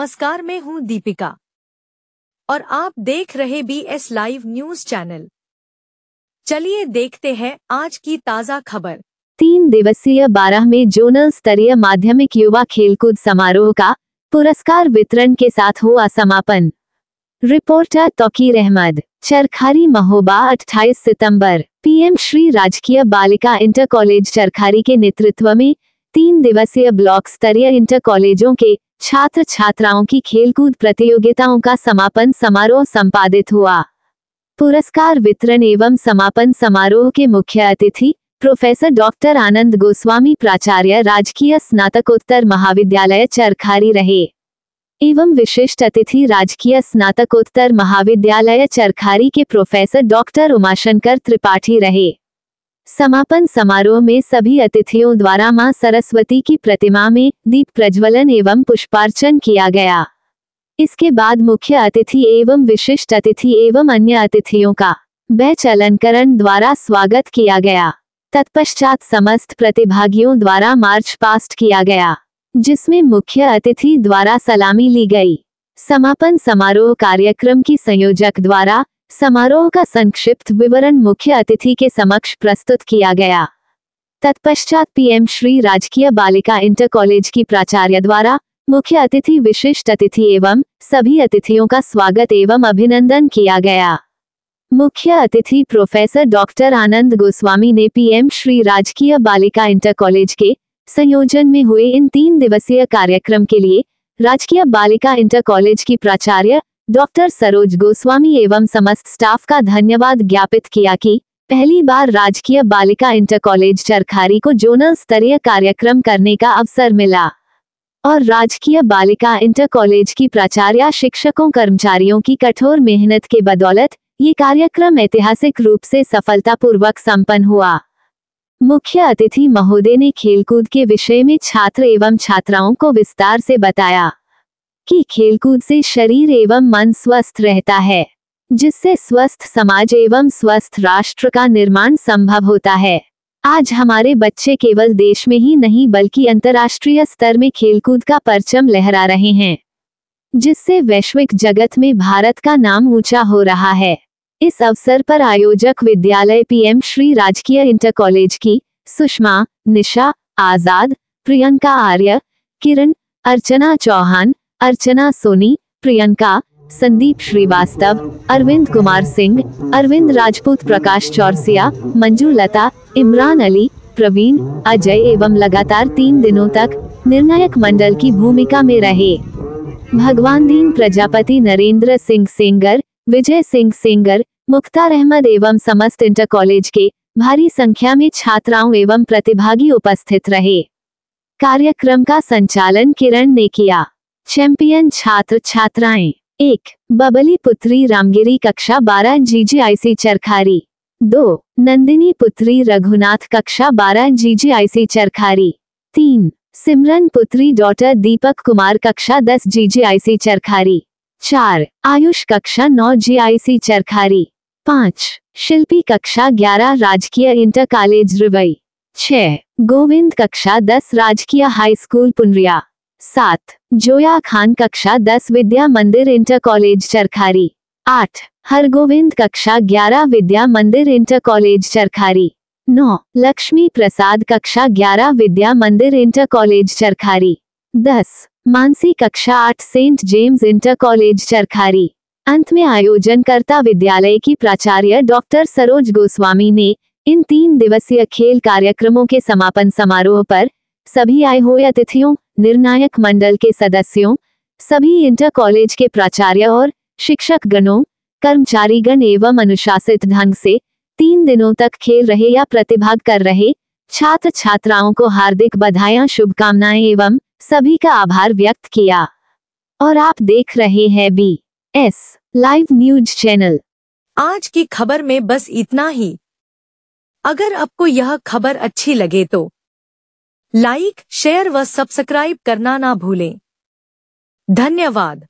नमस्कार मैं हूं दीपिका और आप देख रहे B S live news channel चलिए देखते हैं आज की ताज़ा खबर तीन दिवसीय बारह में जोनल स्तरीय माध्यमिक युवा खेलकूद समारोह का पुरस्कार वितरण के साथ हुआ समापन रिपोर्टर तोकीर अहमद चरखारी महोबा 28 सितंबर पीएम श्री राजकीय बालिका इंटर कॉलेज चरखारी के नेतृत्व में तीन दिवसीय ब्लॉक स्तरीय इंटर कॉलेजों के छात्र छात्राओं की खेलकूद प्रतियोगिताओं का समापन समारोह संपादित हुआ पुरस्कार वितरण एवं समापन समारोह के मुख्य अतिथि प्रोफेसर डॉक्टर आनंद गोस्वामी प्राचार्य राजकीय स्नातकोत्तर महाविद्यालय चरखारी रहे एवं विशिष्ट अतिथि राजकीय स्नातकोत्तर महाविद्यालय चरखारी के प्रोफेसर डॉक्टर उमाशंकर त्रिपाठी रहे समापन समारोह में सभी अतिथियों द्वारा मां सरस्वती की प्रतिमा में दीप प्रज्वलन एवं पुष्पार्चन किया गया इसके बाद मुख्य अतिथि एवं विशिष्ट अतिथि एवं अन्य अतिथियों का बैच अलंकरण द्वारा स्वागत किया गया तत्पश्चात समस्त प्रतिभागियों द्वारा मार्च पास्ट किया गया जिसमें मुख्य अतिथि द्वारा सलामी ली गई समापन समारोह कार्यक्रम की संयोजक द्वारा समारोह का संक्षिप्त विवरण मुख्य अतिथि के समक्ष प्रस्तुत किया गया तत्पश्चात पीएम श्री राजकीय बालिका इंटर कॉलेज की प्राचार्य द्वारा मुख्य अतिथि विशिष्ट अतिथि एवं सभी अतिथियों का स्वागत एवं अभिनंदन किया गया मुख्य अतिथि प्रोफेसर डॉक्टर आनंद गोस्वामी ने पीएम श्री राजकीय बालिका इंटर कॉलेज के संयोजन में हुए इन तीन दिवसीय कार्यक्रम के लिए राजकीय बालिका इंटर कॉलेज की प्राचार्य डॉक्टर सरोज गोस्वामी एवं समस्त स्टाफ का धन्यवाद ज्ञापित किया कि पहली बार राजकीय बालिका इंटर कॉलेज चरखारी को जोनल स्तरीय कार्यक्रम करने का अवसर मिला और राजकीय बालिका इंटर कॉलेज की प्राचार्य शिक्षकों कर्मचारियों की कठोर मेहनत के बदौलत ये कार्यक्रम ऐतिहासिक रूप से सफलतापूर्वक संपन्न हुआ मुख्य अतिथि महोदय ने खेलकूद के विषय में छात्र एवं छात्राओं को विस्तार से बताया कि खेलकूद से शरीर एवं मन स्वस्थ रहता है जिससे स्वस्थ समाज एवं स्वस्थ राष्ट्र का निर्माण संभव होता है आज हमारे बच्चे केवल देश में ही नहीं बल्कि अंतर्राष्ट्रीय स्तर में खेलकूद का परचम लहरा रहे हैं जिससे वैश्विक जगत में भारत का नाम ऊंचा हो रहा है इस अवसर पर आयोजक विद्यालय पीएम श्री राजकीय इंटर कॉलेज की सुषमा निशा आजाद प्रियंका आर्य किरण अर्चना चौहान अर्चना सोनी प्रियंका संदीप श्रीवास्तव अरविंद कुमार सिंह अरविंद राजपूत प्रकाश चौरसिया मंजू लता इमरान अली प्रवीण अजय एवं लगातार तीन दिनों तक निर्णायक मंडल की भूमिका में रहे भगवान दीन प्रजापति नरेंद्र सिंह सेंगर विजय सिंह सेंगर मुख्तार अहमद एवं समस्त इंटर कॉलेज के भारी संख्या में छात्राओं एवं प्रतिभागी उपस्थित रहे कार्यक्रम का संचालन किरण ने किया चैंपियन छात्र छात्राएं एक बबली पुत्री रामगिरी कक्षा बारह जीजीआईसी चरखारी दो नंदिनी पुत्री रघुनाथ कक्षा बारह जीजीआईसी चरखारी तीन सिमरन पुत्री डॉटर दीपक कुमार कक्षा दस जीजीआईसी चरखारी चार आयुष कक्षा नौ जीआईसी चरखारी पाँच शिल्पी कक्षा ग्यारह राजकीय इंटर कॉलेज रुबई छः गोविंद कक्षा दस राजकीय हाई स्कूल पुनरिया सात जोया खान कक्षा दस विद्या मंदिर इंटर कॉलेज चरखारी आठ हरगोविंद कक्षा ग्यारह विद्या मंदिर इंटर कॉलेज चरखारी नौ लक्ष्मी प्रसाद कक्षा ग्यारह विद्या मंदिर इंटर कॉलेज चरखारी दस मानसी कक्षा आठ Saint James inter college Charkhari अंत में आयोजनकर्ता विद्यालय की प्राचार्य डॉक्टर सरोज गोस्वामी ने इन तीन दिवसीय खेल कार्यक्रमों के समापन समारोह पर सभी आए हुए अतिथियों निर्णायक मंडल के सदस्यों सभी इंटर कॉलेज के प्राचार्य और शिक्षक गणों कर्मचारीगण एवं अनुशासित ढंग से तीन दिनों तक खेल रहे या प्रतिभाग कर रहे छात्र छात्राओं को हार्दिक बधाया शुभकामनाएं एवं सभी का आभार व्यक्त किया और आप देख रहे हैं B S live news channel आज की खबर में बस इतना ही अगर आपको यह खबर अच्छी लगे तो लाइक शेयर व सब्सक्राइब करना ना भूलें धन्यवाद